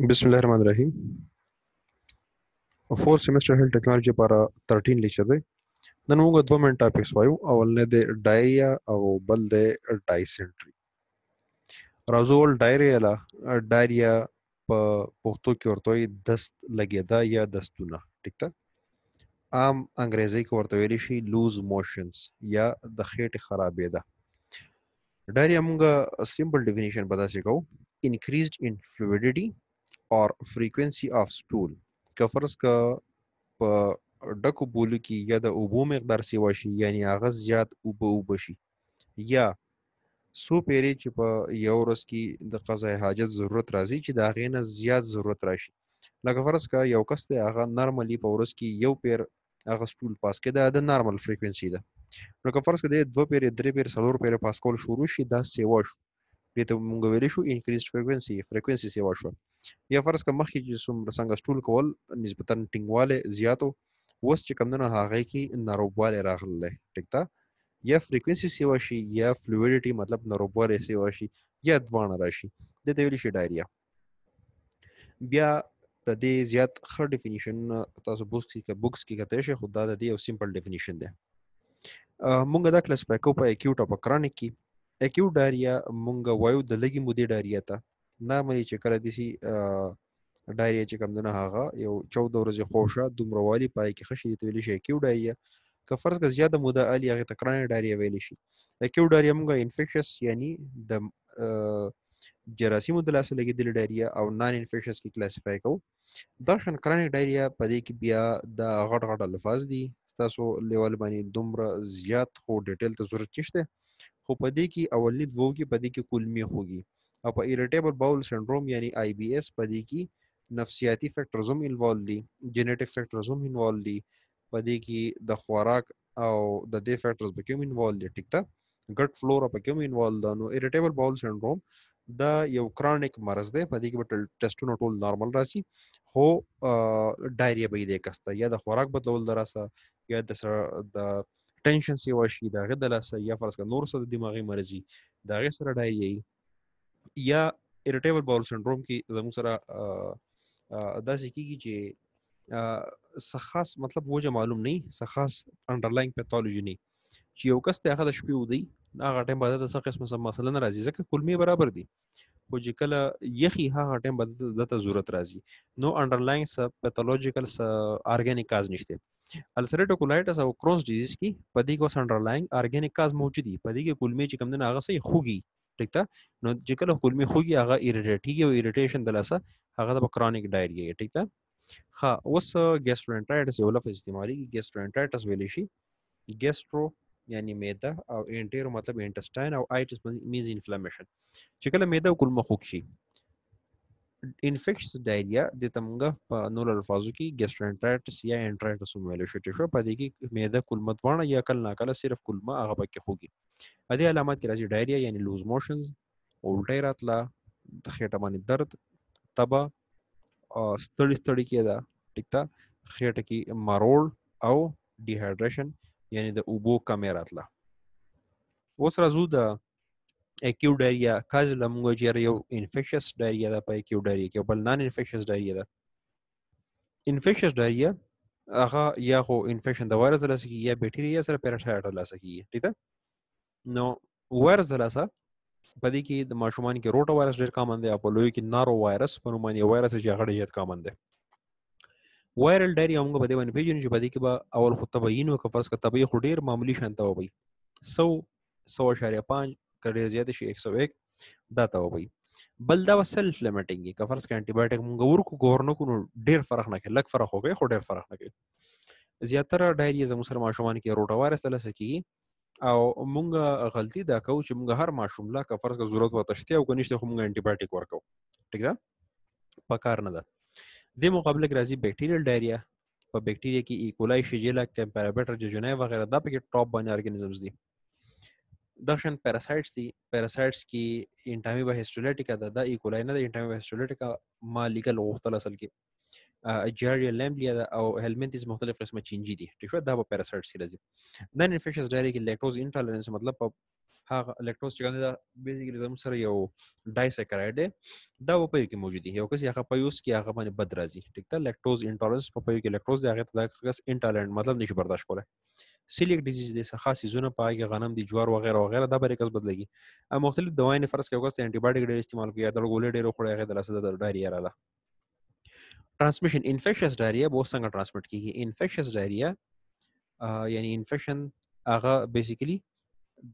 Bismillahirrahmanirrahim. A fourth semester health technology para 13 لیکچر دی نن موږ دوه من ټاپکس وایو اولنی دی ډایا او بل دی ډایسنټري راځو ول ډایریا لا ډایریا په پښتو کې ورته وي دست لګیدا یا دستونه ټیک ده عام انګریزي کې ورته ویل شي لوز موشنز یا د خېټې خرابېدا ډایریا موږ سیمپل ډیفینیشن پتا شي کوو increased in fluidity or frequency of stool که فرض که په ډکو بولو کې یا د اوبو مقدار سیوا شي یعنی هغه زیات اوبه اوبه شي یا سو پیری چې په یو ورځ کې د قضای حاجت ضرورت راځي چې د هغې نه زیات ضرورت راشي لکه فرض که یو کس دی هغه نارملی په ورځ کې یو پیر هغه سټول پاس کې دا د نارمل فریکوینسي ده نو که فرض که دی دوه پیرې درې پیرې څلور پیرې پاس کول شروع شي دا سیوا شو دې ته مونږ ویلی شو انکریز فریکوینسي فریکوینسي سیوا شو یا فرض کا مخکې چې څومره څنګه سټول کول نسبتا ټینګواله زیاتو اوس چې کمونه هغه کې ناروغواله راغله ټیک ده یا فریکوئنسي سیوا شي یا فلویډیټي مطلب ناروغواله سیوا شي یا دوانه راشي د دې ویل شي ډایریا بیا د دې زیات خر ډیفینیشن تاسو بوکس کې بوکس کې کته شي خدای د دې یو سیمپل ډیفینیشن دی مونږ دا کلاسیفای کوو په اکیوټ او په کرانیک کې اکیوټ ډایریا مونږ وایو د لګي مودې ډایریا ته نه مې چې کله دسی ډایری چې کوم نه هغه یو 14 ورځې خوشه دومره والی پای کې خشي دی ویل شي کیو ډایری که فرض که زیاده موده الی هغه تکرار ډایری ویل شي د کیو ډایری موږ انفیکشس یعنی د جراثیم د لاس لګیدل ډایری او نان انفیکشس کې کلاسیفای کوو دا شان کرانې ډایریا په دې کې بیا د غټ غټ الفاظ دي تاسو لیول باندې دومره زیات خو ډیټیل ته ضرورت نشته خو په دې کې اولی دوو کې په دې کې کلمی هوږي او په ایریټیبل باول سنډروم یعنی آی بی ایس په دې کې نفسیاتی فیکٹرز هم انوالو دي جینیټک فیکٹرز هم انوالو دي په دې کې د خوراک او د دې فیکٹرز به کوم انوالو دي ټیک ده ګټ فلورا په کوم انوالو ده نو ایریټیبل باول سنډروم دا یو کرونیک مرض دی په دې کې به ټیسټونه ټول نارمل راشي خو ډایریا به دې کسته یا د خوراک بدلول دراسه یا د د ټینشن سی واشي دا غدل سره یا فرض کړه نور سره دماغي مرزي دا غي سره ډایریا یا اریټیبل باول سنډروم کې زموږ سره داسې کیږي چې سخاص مطلب وجه معلوم نه سخاص انډرلاینګ پیتالوژي نه چې یو کس ته هغه د شپې ودی هغه ټیم بعد د څه قسم مثلا راځي ځکه کلمې برابر دي خو چې کله یخي هغه ټیم بعد د ته ضرورت راځي نو انډرلاینګ سب پیتالوژیکل ارګانیک کاز نشته السریټو کولایټس او کرونز ډیزیز کې پدې کې اوس انډرلاینګ ارګانیک کاز موجودي پدې کې کلمې چې کم نه هغه سه خوږي ټیک ده نو چې کله کولمې خوږي هغه ایریټیټیږي او ایریټیشن د لاسه هغه د کرونیک ډایریا ټیک ده ها اوس ګیسټروانټرایټس یو لفظ استعمالېږي ګیسټروانټرایټس ویل شي ګیسټرو یعنی میده او انټیرو مطلب انټسټاین او آیټس مینز انفلامیشن چې کله میده او کولمه خوږ شي انفیکټس ډایریا د تمنګ په نور الفاظو کې ګیسټرنټرایټس یا انټرایټس هم ویل شو شو په دې کې معده کولمت وانه یا کل ناکله صرف کولمه هغه پکې خوږي ا دې علامات کې راځي ډایریا یعنی لوز موشنز الټه راتلا د خېټه باندې درد تبا ستړي ستړي کې دا ټیک تا خېټه کې ماروړ او ډیهایډریشن یعنی د اوبو کمی راتلا اوس راځو د acute diarrhea causes lumgo diarrhea infectious diarrhea ده په acute diarrhea کې بل نان infectious diarrhea ده infectious diarrhea هغه یا خو infection د وایرس له سکی یا بیکټیریا سره پیرټایټ له سکی ٹھیک ده نو وایرس له سره پدې کې د ماشومان کې روټا وایرس ډېر کامن دی اپولو کې نارو وایرس په نوم باندې وایرس چې هغه ډېر کامن دی وایرل ډایریا موږ په دې باندې پیژنو چې پدې کې به اول خو تبیین او کفرس کا تبیین خو ډېر معمولی شانته وبي 100 100.5 کډیر زیات شي 101 دا ته وایي بل دا سیلف لیمټینګ کې فرض کې انټي بایوټیک موږ ورکو ګورنو کو ډیر فرق نه کوي لک فرق هوګي خو ډیر فرق نه کوي زیاتره ډایریا زموږ سره ماشومان کې روټا وایرس لسه کی او موږ غلطي دا کوو چې موږ هر ماشوم لا که فرض کې ضرورت وتشته او کنيشته خو موږ انټي بایوټیک ورکو ټیک ده پکار نه ده د مقابله کې راځي بیکټیریل ډایریا په بیکټیریا کې ایکولای شیجلا کمپارابټر ججونه وغیرہ دا پکې ټاپ باندې ارګانیزمز دي دا شان پیراسایټس دي پیراسایټس کې انټامي با هیسټولیټیکا ده دا ایکولای نه ده انټامي با هیسټولیټیکا ما لیکل غوښتل اصل کې جاریا لامبلیا ده او هیلمنتیز مختلف قسمه چینجی دي ٹھیک شو دا په پیراسایټس کې راځي نن انفیکشنز ډایری کې لیکټوز انټالرنس مطلب په هغه لیکټوز چې ګنده بیسیکلی زموږ سره یو ډایسیکراید دی دا په پیو کې موجود دی یو کس هغه په یوس کې هغه باندې بد راځي ټیک ده لیکټوز انټالرنس په پیو کې لیکټوز دی هغه ته د انټالرنس مطلب نشي برداشت کولای سیلیک ډیزیز د څخه سیزونه په هغه غنم دي جوار وغیرہ وغیرہ دا بریکس بدلږي مختلف دوايي نه فرض کوي چې انټي بایوټیک ډېر استعمال کوي د ګولې ډېر خوړې هغه د لاسه د ډایریا رااله ټرانسمیشن انفیکشس ډایریا به څنګه ټرانسمیټ کیږي انفیکشس ډایریا یعنی انفیکشن هغه بیسیکلی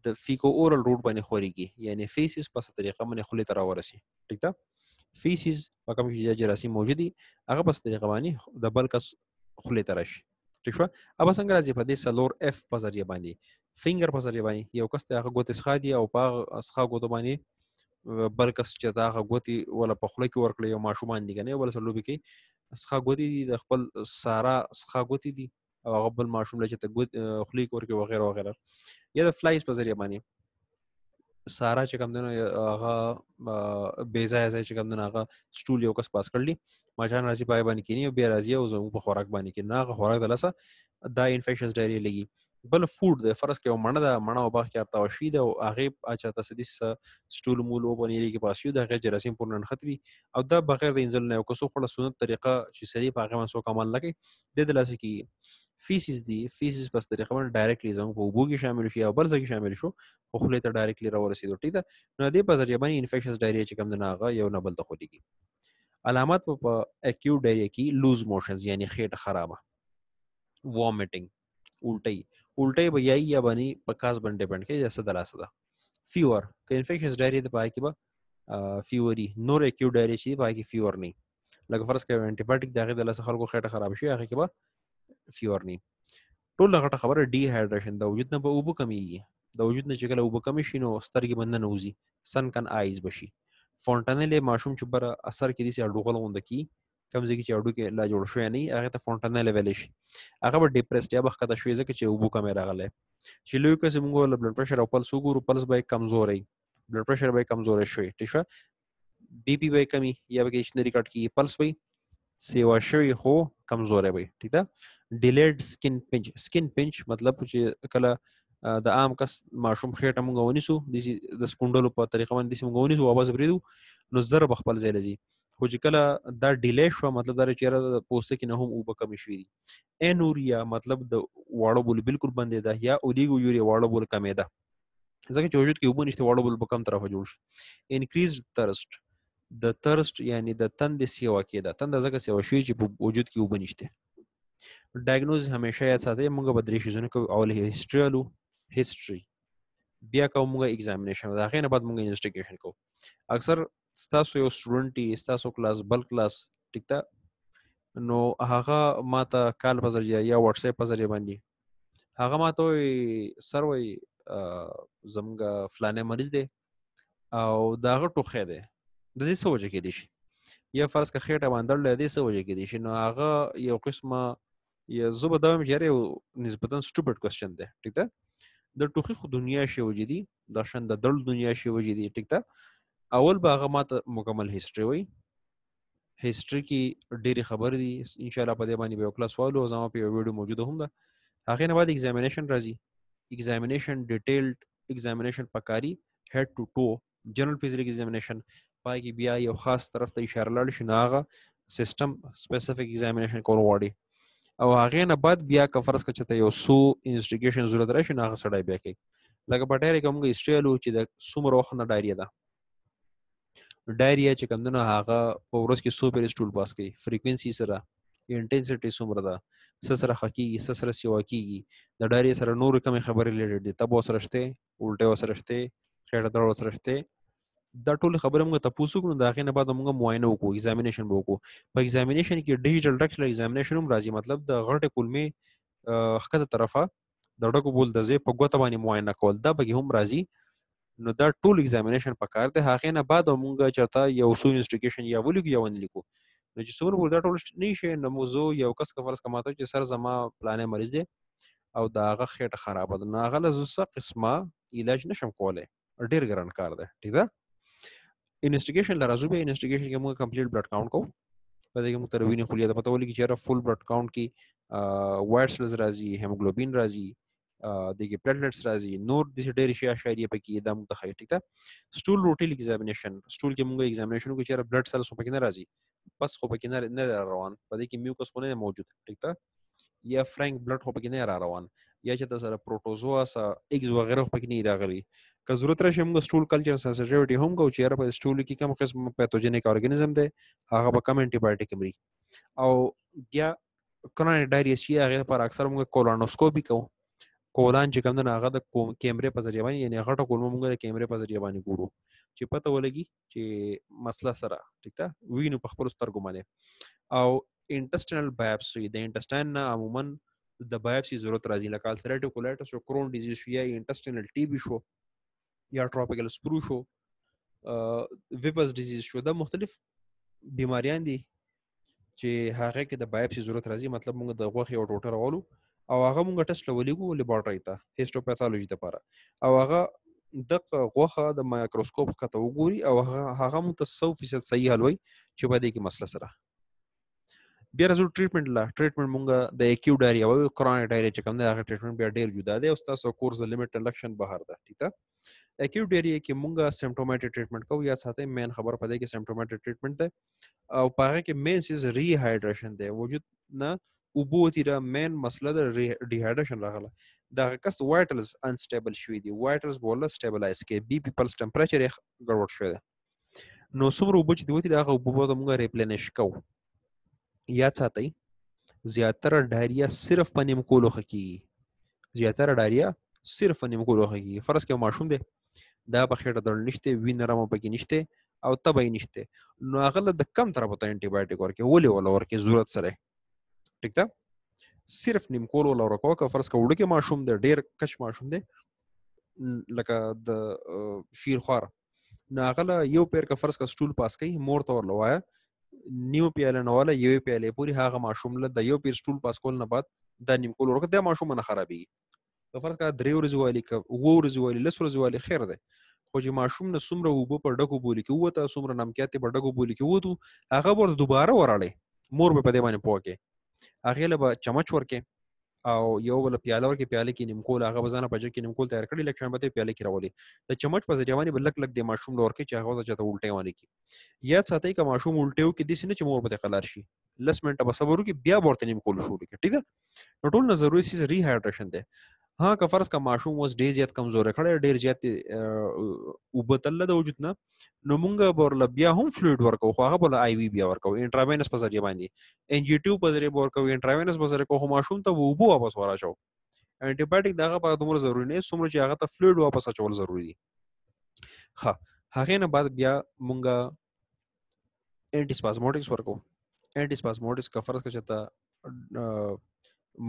د فیکو اورل روټ باندې خوريږي یعنی فیسس په طریقه باندې خولې تر ورسي ټیک ده فیسس په کوم کې جراثیم موجودي هغه په طریقه باندې د بل کس خولې ترشي ٹھیک شو اوبه څنګه راځي په دې سلور اف په ذریعہ باندې فینګر په ذریعہ باندې یو کس ته هغه ګوت اسخا دی او په اسخا ګوت باندې بل کس چې دا هغه ګوت ولا په خوله کې ورکړي یو ماشومان دي کنه ولا سلوبي کې اسخا ګوت دی د خپل سارا اسخا ګوت دی او هغه بل ماشوم لچ ته ګوت خولي کور کې وغیرہ وغیرہ یا د فلایز په ذریعہ باندې سارا چې کوم دنو هغه بیزای ځای چې کوم دنو هغه سټول یو کس پاس کړلی ماچان راځي پای باندې کینی او بیا راځي او زموږ په خوراک باندې کې نه خوراک د لاسه دا انفیکشنز ډایری لګي بل فود د فرض کې مړه دا مړه او باغ کې ارتا وشي دا هغه اچا تاسو د سټول مول او باندې کې پاس یو دا هغه جراثیم پورن ختمي او دا بغیر د انزل نه یو کس خو له سنت طریقه چې سړي په هغه باندې سو کمال لګي د لاسه کې فیسز دی فیسز په طریقه باندې ډایرکټلی زموږ په وبو کې شامل شي او بل ځای کې شامل شو خو خله ته ډایرکټلی را ورسېدو ټیک ده نو دې په ذریعہ باندې انفیکشنز ډایریا چې کوم نه هغه یو نه بل ته خولېږي علامات په اکیوټ ډایریا کې لوز موشنز یعنی خېټه خرابه وامټینګ الټی الټی به یای یا باندې په کاس باندې ډیپند کوي جسد دلاسه ده فیور که انفیکشنز ډایریا د پای کې به فیوري نور اکیوټ ډایریا چې پای کې فیور نه لکه فرض کړئ انټي بایوټیک دغه د لاسه خلکو خېټه خراب شي هغه کې به فیورني ټول غټه خبره ډی هایډریشن د وجود نه به اوبه کمیږي د وجود نه چې کله اوبه کمی شي نو سترګې بند نه وځي سن کن آیز بشي فونټنل ماشوم چې بر اثر کې دي سي اډوغل غوند کی کم ځای کې چې اډو کې لا جوړ شوی نه هغه ته فونټنل ویل شي هغه به ډیپریسډ یا بخته شوی ځکه چې اوبه کمی راغله چې لوی کس موږ ول بلډ پريشر او پلس وګورو پلس به کمزورې بلډ پريشر به کمزورې شوی ٹھیک شه بی پی به کمی یا به کې شنری کټ کی پلس به سیوا شوی هو کمزورې به ٹھیک ده ډیلیډ سکن پنچ سکن پنچ مطلب چې کله د عام کس ماشوم خېټه مونږ ونیسو د سکونډلو په طریقه باندې دسی مونږ ونیسو واپس پرېږدو نو زر بخپل ځای لځي خو چې کله دا ډیلی شو مطلب دا چې را د پوسټ کې نه هم اوبه کم شوې دي انوریا مطلب د واړو بول بالکل بندې ده یا اولیګو یوریا واړو بول کمې ده ځکه چې وجود کې اوبه نشته واړو بول په کم طرفه جوړ شي انکریز ترست د ترست یعنی د تند سیوا کې ده تند ځکه سیوا شوی چې په وجود کې اوبه نشته ډایګنوز همیشه یاد ساتئ موږ به درې شیزونه کوو اول هیستري الو هیستري بیا کوو موږ ایگزامینیشن دا غینه بعد موږ انویسټیګیشن کوو اکثر تاسو یو سټوډنټ تاسو کلاس بل کلاس ټیک ده نو هغه ما ته کال په ذریعہ یا واتس اپ په ذریعہ باندې هغه ما ته سر وای زمګه فلانه مریض دی او دا غ ټوخه دی د دې سوجه کې دی شي یا فرض کا خېټه باندې لري دې سوجه کې دی شي نو هغه یو قسمه یا زه به دا وایم چې یار یو نسبتا سټوپډ کوېسچن دی ټیک ده د ټوخي خو دنیا شی وجدي دا شند د درل دنیا شی وجدي ټیک ده اول به هغه ماته مکمل هیستوري وای هیستوري کې ډېری خبرې دي ان شاء الله په دې باندې به یو کلاس والو زما په یو ویډیو موجود هم ده هغه نه بعد ایگزامینیشن راځي ایگزامینیشن ډیټیلډ ایگزامینیشن پکاري هډ ټو ټو جنرال فزیکل ایگزامینیشن پای کې بیا یو خاص طرف ته اشاره لاړ شي ناغه سیستم سپیسیفیک ایگزامینیشن کول غواړي او هغه نه بعد بیا که فرض کړه چې یو سو انویسټیګیشن ضرورت راشي نه هغه سړی بیا کوي لکه په ډایری کې موږ هیسټري لو چې د څومره وخت نه ډایری ده ډایریا چې کوم دنه هغه په ورځ کې سو پیرز ټول پاس کوي فریکوئنسي سره انټینسټي څومره ده څه سره حقيقي څه سره سیوا کیږي د ډایری سره نور کم خبرې لیډر دي تبو سره شته الټه وسره شته خېړه درو سره شته دا ټول خبره موږ تاسو کوو دا غینه بعد موږ معاینه وکړو ایگزامینیشن وکړو په ایگزامینیشن کې ډیجیټل ډرګز له ایگزامینیشن هم راځي مطلب د غټه کلمې خکته طرفه د ډکو بول د زی په ګوته باندې معاینه کول دا به هم راځي نو دا ټول ایگزامینیشن په کار دی هغه نه بعد موږ چاته یو سو انسټیګیشن یا ولیکو یا ونلیکو نو چې څومره ور دا ټول نشي نو موضوع یو کس کا فرض کماته چې سر زما پلانې مریض دی او دا هغه خېټه خراب ده نو هغه لږ څه قسمه علاج نشم کولای ډیر ګران کار دی ٹھیک ده انویسټیګیشن لرازو به انویسټیګیشن کې موږ کمپلیټ بلډ کاونټ کوو په دې کې موږ تروینې خولیا ته متولي کې چې فل بلډ کاونټ کې وایټ سیلز راځي هیموګلوبین راځي دغه پلیټلیټس راځي نور د ډېر شي اشاریه پکې د متخیل ټیک ته سټول روټیل ایگزامینیشن سټول کې موږ ایگزامینیشن کوو چې بلډ سیلز په کې نه راځي پس خو په کې نه روان په دې کې میوکس خو نه موجود ټیک ته یا فرانک بلډ خو په کې نه روان یا چې د سره پروټوزوا سا ایگز وغیرہ پکې نه راغلي که ضرورت راشي موږ سټول کلچر سنسټیویټي هم کو چې یاره په سټول کې کم قسم پیتوجنیک ارګانیزم دی هغه به کم انټي بایوټیک مري او بیا کرانه ډایریس چې هغه پر اکثر موږ کولانوسکوپي کوو کولان چې کوم نه هغه د کیمرې په ذریعہ باندې یعنی غټه کولمه موږ د کیمرې په ذریعہ باندې ګورو چې پته ولګي چې مسله سره ټیک ده وینو په خپل سترګو باندې او انټسټینل بایپسي د انټسټاین نه عموما د بایپسي ضرورت راځي لکه السرټیو کولایټس او کرون ډیزیز شو یا انټسټینل ټي بي شو یا ټراپیکل سپرو شو ویپس ډیزیز شو دا مختلف بیماریان دي چې هغه کې د بایپسي ضرورت راځي مطلب موږ د غوخې او ټوټه راولو او هغه موږ ټیسټ لولېګو لیبارټری ته هیسټوپیتالوجي لپاره او هغه د غوخه د مایکروسکوپ کته وګوري او هغه مو ته 100% صحیح حلوي چې په دې کې مسله سره بیا راځو ټریټمنټ لا ټریټمنټ مونږه د ایکیو ډایریا او کرونیک ډایریا چې کوم دی هغه ټریټمنټ بیا ډیر جدا دی او تاسو کورس د لیمټ انډکشن بهر ده ٹھیک ده ایکیو ډایریا کې مونږه سیمټومټیک ټریټمنټ کوو یا ساته مین خبر پدې کې سیمټومټیک ټریټمنټ ده او پاره کې مین سیز ری هایډریشن دی وجود نه اوبو تی دا مین مسله د ری هایډریشن راغله دا کس وایټلز انسټیبل شوې دي وایټلز بوله سټیبلایز کې بی پیپلز ټمپریچر یې ګډوډ شوی دی نو څومره اوبه چې دی وتی دا هغه اوبو به موږ ریپلینش کوو یاد ساتئ زیاتره ډایریا صرف په نیمکو لوښه کیږي زیاتره ډایریا صرف په نیمکو لوښه کیږي فرض کې ماشوم دی دا په خېټه درل نشته وینه رمه پکې نشته او تبه یې نشته نو هغه له د کم طرفه ته انټي بایوټیک ورکې ولې ولا ورکې ضرورت سره ټیک ده صرف نیمکول ولا ورکو که فرض کې وړکې ماشوم دی ډیر کش ماشوم دی لکه د شیرخواره نو هغه یو پیر که فرض کا سټول پاس کوي مور ته ور لوایا نیو پیاله نه ولا یو پیاله پوری هغه ماشوم له د یو پیر سټول پاس کول نه بعد دا نیم کول ورکه د ماشوم نه خرابېږي په فرض کړه درې ورځې والی ک وو ورځې والی لس ورځې والی خیر ده خو چې ماشوم نه سمره وبو پر ډکو بولی کې وته سمره نمکیاتې پر ډکو بولی کې وته هغه ور دوباره وراله مور به په دې باندې پوکه هغه له چمچ ورکه او یو بل پیاله ورکې پیاله کې نیمکول هغه بزانه بجې کې نیمکول تیار کړی لکه شنبه ته پیاله کې راولې د چمچ په ځای باندې بلک لک د ماشوم لور کې چې هغه چاته الټه وانی کی یا ساتي که ماشوم الټه کې د سینې چې مور په قلار شي لس منټه بس صبر وکي بیا ورته نیمکول شروع کړي ٹھیک ده نو ټول نه ضروري سیس ری هایډریشن ده ها که فرض کا ماشوم اوس ډیر زیات کمزور کړي ډیر زیات وبتل د وجود نه نو مونږ بورل بیا هم فلوید ورکو خو هغه بل آی وی بیا ورکو انټراوینس په ذریعہ باندې ان جی ټیو په ذریعہ ورکو انټراوینس په ذریعہ خو ماشوم ته وبو واپس وراشو انټیبایوټیک دغه په دومره ضروری نه څومره چې هغه ته فلوید واپس اچول ضروری دي ها هغه نه بعد بیا مونږه انټی سپازموټکس ورکو انټی سپازموټکس کا فرض کا چتا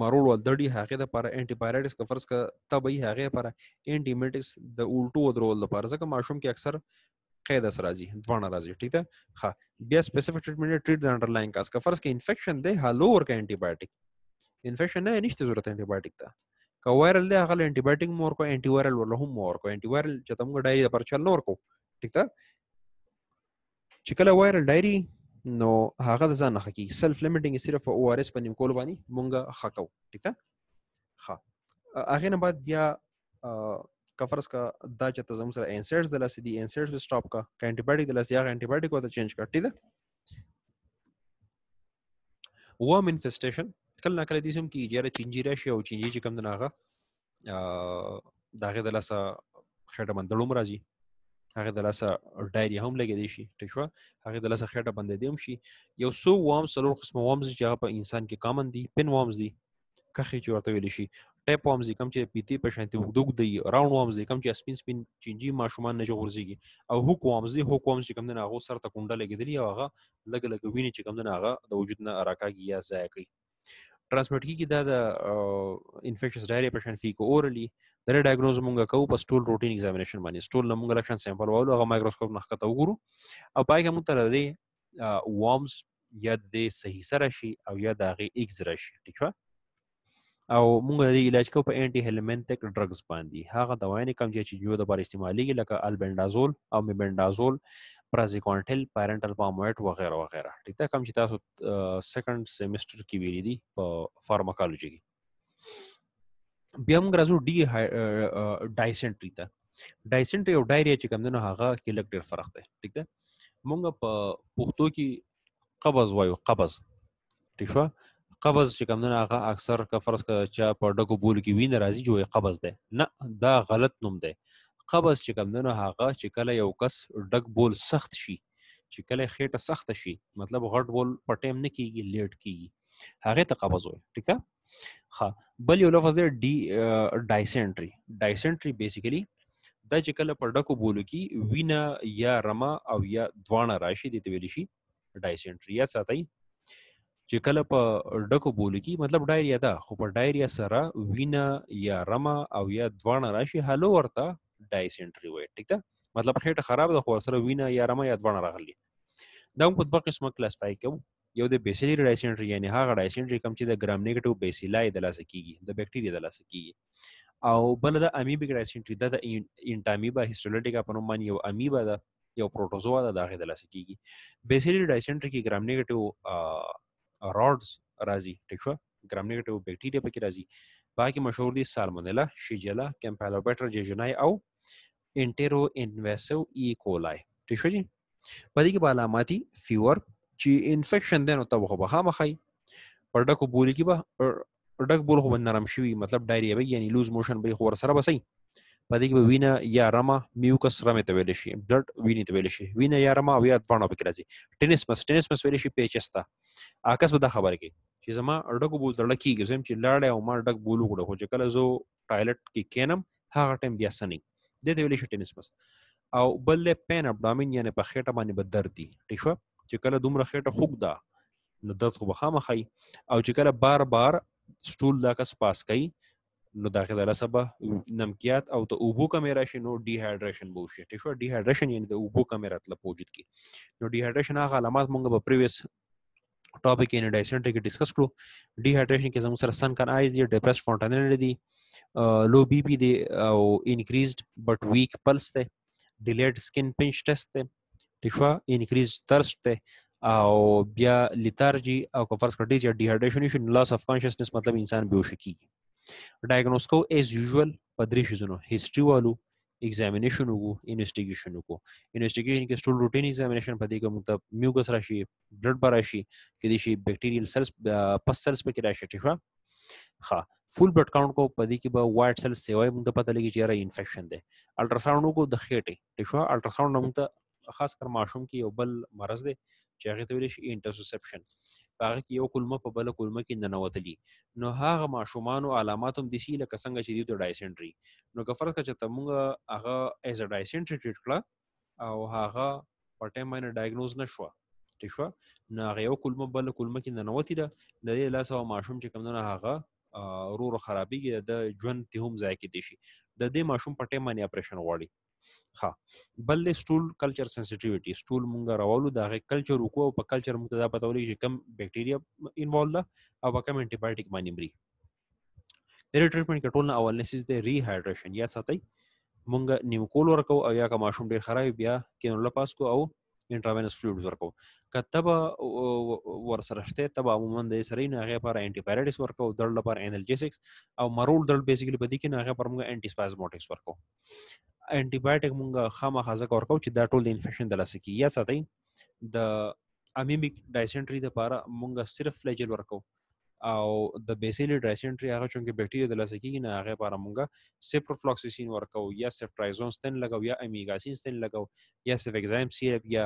مروړ ولدړي هغه د لپاره انټي پایرټکس کفرز کا طبي هغه لپاره انټي میټکس د الټو درول لپاره ځکه ماشوم کې اکثر قید اثر راځي دوانه راځي ٹھیک ده ها بیا سپیسیفیک ټریټمنټ ټریټ د انډرلاین کاز کا فرض کې انفیکشن ده هالو ور کا انټي بایوټیک انفیکشن نه نشته ضرورت انټي بایوټیک ته کا وایرل ده هغه انټي بایوټیک مور کو انټي وایرل ور هم مور کو انټي وایرل چې تم ډایری پر چل نور کو ٹھیک ده چې کله وایرل ډایری نو هغه د ځان نه حقيقي سلف لیمټینګ صرف او ار اس په نیمکول باندې مونږه حقو ٹھیک ده ها هغه نه بعد بیا کفرس کا دا چې تزم سره انسرټس د لاس دي انسرټس به سټاپ کا انټي بایوټیک د لاس یا انټي بایوټیک وته چینج کا ٹھیک ده وام انفیسټیشن کله ناکله دي سم کی جره چینجی راشي او چینجی چې کم نه هغه داغه د لاس خېټه باندې لوم راځي هغه د لاسه ډایری هم لګیدي شي ټیک شو هغه د لاسه خټه بندې دی هم شي یو سو وام سلور قسم وامز چې هغه په انسان کې کامن دي پن وامز دي کخې چې ورته ویل شي ټیپ وامز کم چې پیتی په شانتي وګدوګ دی راوند وامز کم چې سپین سپین چینجی ماشومان نه جوړځيږي او هوک وامز دي هوک وامز چې کم نه هغه سر ته کونډه لګیدلی او هغه لګ لګ ویني چې کم نه هغه د وجود نه راکاږي یا ځای کوي ټرانسمیټ کیږي دا د انفیکشس ډایریا پیشنټ فی کو اورلی دا ډایګنوز مونږه کوو په سټول روټین ایگزامینیشن باندې سټول مونږه لکشن سیمپل وایو هغه مایکروسکوپ نه ښکته وګورو او پای کې مونږ ته د وامز یا د صحیح سره شي او یا د هغه ایکس راشي ٹھیک شو او موږ د علاج کو په انټي هیلمنټک ډرګز باندې هغه دوايانه کم چې جوړ د بار استعمالي لکه البندازول او میبندازول پرازیکونټل پیرنټل پامویټ وغیرہ وغیرہ ٹھیک ده کوم چې تاسو سیکنډ سیمستر کې ویلې دي په فارماکولوژي کې بیا موږ راځو ډی ډایسنټری ته ډایسنټری او ډایریا چې کوم نه هغه کې لګ ډېر فرق دی ٹھیک ده موږ په پښتو کې قبض وایو قبض ٹھیک شو قبض چې کوم نه هغه اکثر کفرس چې په ډکو بول کې وینه راځي جوړه قبض ده نه دا غلط نوم دی قبض چې کوم دنو هغه چې کله یو کس ډک بول سخت شي چې کله خېټه سخت شي مطلب غټ بول په ټیم نه کیږي لیټ کیږي هغه ته قبض وي ٹھیک ده ها بل یو لفظ دی ډی ډایسنټری ډایسنټری بیسیکلی دا چې کله په ډکو بولو کې وینا یا رما او یا دوانه راشي دي ته ویل شي ډایسنټری یا ساتي چې کله په ډکو بولو کې مطلب ډایریا ده خو په ډایریا سره وینا یا رما او یا دوانه راشي هلو ورته ډایس انټری وای ټیک ده مطلب خېټه خراب ده خو سره وینه یا رمه یا دوه راغلي دا هم په دوه قسمه کلاسفای کوو یو د بیسیلی ډایس انټری یعنی هغه ډایس انټری کوم چې د ګرام نیگیټیو بیسیلای د لاسه کیږي د بیکټیریا د لاسه کیږي او بل د امیبیک ډایس انټری د انټامیبا هیسټولټیکا په نوم باندې یو امیبا ده یو پروټوزوا ده داغه د لاسه کیږي بیسیلی ډایس انټری کې ګرام نیگیټیو راډز راځي ټیک شو ګرام نیگیټیو بیکټیریا پکې راځي په کې مشهور دي سالمونیلا شیجلا کیمپیلوبیټر جیجونای او انټیرو انویسو ای کولای ٹھیک شو جی په دې کې به علاماتي فیور چې انفیکشن دی نو ته خو به خامخای پر ډکو بوري کې به ډک بول خو نرم شوي مطلب ډایریا به یعنی لوز موشن به خو سره بسئ په دې کې به وینه یا رما میوکس رمې ته ویل شي بلډ وینې ته ویل شي وینه یا رما او یا دواړه پکې راځي ټینسمس ټینسمس ویل شي پیچستا آکس به دا خبره کوي چې زما ډګو بول دړه کیږي زم چې لاړې او ما ډګ بولو کړو خو چې کله زه ټایلټ کې کینم هغه ټیم بیا سني دې ته ویل شي ټینسمس او بل له پین ابډامین یعنی په خېټه باندې به درد دي ٹھیک شو چې کله دومره خېټه خوګ ده نو درد خو به خامخای او چې کله بار بار سټول دا کس پاس کوي نو دا کې دلته سبا نمکيات او ته اوبو کمی راشي نو ډی هایډریشن به وشي ټیک شو ډی هایډریشن یعنی د اوبو کمی راتله پوجد کی نو ډی هایډریشن هغه علامات مونږ په پریویس ټاپک یې نه ډایسنټ کې ډیسکس کړو ډی هایډریشن کې زموږ سره سن کان آیز دی ډیپرس فونټنل دی لو بی پی دی او انکریزډ بټ ویک پلس دی ډیلیډ سکن پنچ ټیسټ دی ټیک شو انکریز ترس دی او بیا لیتارجی او کفرس کټیج یا ډی هایډریشن شو لاس اف کانشسنس مطلب انسان بیوش کیږي ډایګنوز کوو ایز یوزوال په درې شیزونو هیستري والو ایگزامینیشن وګو انویسټیګیشن وګو انویسټیګیشن کې ټول روټین ایگزامینیشن پدې کوم ته میوګس راشي بلډ بار راشي کې دي شي بیکټیریل سیلز پس سیلز په کې راشي ٹھیک ښه فول بلډ کاونټ کو پدې کې به وایټ سیلز سیوای موږ پته لګي چې را انفیکشن ده الټراساوند وګو د خېټې ٹھیک شو الټراساوند موږ ته خاص کر ماشوم کې یو بل مرض ده چې هغه ته ویل شي انټرسپشن په هغه کې یو کلمه په بل کلمه کې ننوتلی نو هغه ماشومان او علامات هم د سی لکه څنګه چې د ډایسنټري نو که فرض کړه چې موږ هغه ایز ا ډایسنټري ټریټ کړه او هغه په ټایم باندې ډایګنوز نشو ټیک شو نو هغه یو کلمه بل کلمه کې ننوتی ده د دې لاس او ماشوم چې کومونه هغه رورو خرابېږي د ژوند ته هم ځای کې دي شي د دې ماشوم په ټایم باندې اپریشن غواړي ها بل د سټول کلچر سنسټیویټي سټول مونږ راوالو دا غي کلچر وکړو او په کلچر مونږ ته دا پتاولې چې کم بیکټیریا انوالو ده او په کم انټي بایوټیک باندې مري د ریټریټمنټ کنټرول نه اول نسیز د ریهایډریشن یا ساتي مونږ نیمکول ورکو او یا کا ماشوم ډیر خراب بیا کینولا پاس کو او انټراوینس فلوئیډز ورکو کتب ور سره شته تب عموما د سرې نه هغه پر انټي پایرټکس ورکو درد لپاره انالجیسکس او مرول درد بیسیکلی په دې کې نه هغه پر موږ انټي سپازموټکس ورکو انټي بایوټیک مونږ خامخا ځکه ورکو چې دا ټول د انفیکشن د لاسه کې یا ساتي د امیمیک ډایسنټري د پاره مونږ صرف فلیجل ورکو او د بیسیلی ډایسنټري هغه چې بکټیریا د لاسه کې نه هغه پاره مونږ سیپروفلوکسیسین ورکو یا سیفټرایزون ستن لګو یا امیګاسین ستن لګو یا سیفګزایم سیرپ یا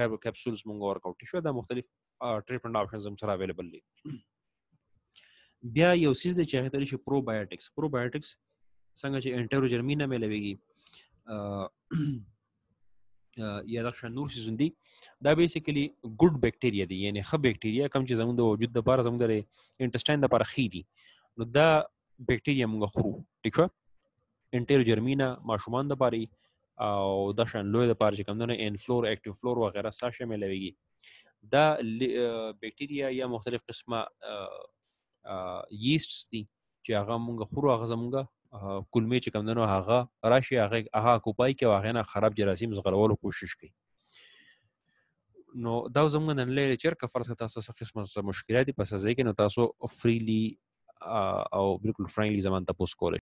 ټایب کپسولز مونږ ورکو ټیشو دا مختلف ټریټمنټ آپشنز هم سره اویلیبل دي بیا یو سیز د چاغتل شي پروبایوټکس پروبایوټکس څنګه چې انټروجرمینا ملويږي یا د شنور سیزون دی دا بیسیکلی ګډ بیکټیریا دی یعنی ښه بیکټیریا کوم چې زموږ د وجود لپاره زموږ د انټسټاین لپاره ښې دي نو دا بیکټیریا موږ خورو ٹھیک شو انټیر جرمینا ماشومان د لپاره او د شان لوی د لپاره چې کوم نه ان فلور اکټیو فلور وغیرہ سا شامل ویږي دا بیکټیریا یا مختلف قسمه ییسټس دي چې هغه موږ خورو هغه زموږ کلمې چې کم دنو هغه راشي هغه هغه کوپای کې واغې نه خراب جراثیم زغلولو کوشش کوي نو دا زموږ نن لري چې کا فرصت تاسو څخه قسمه مشکلات دي پس ځکه نو تاسو فریلی او بالکل فرانکلی زمان تاسو کولای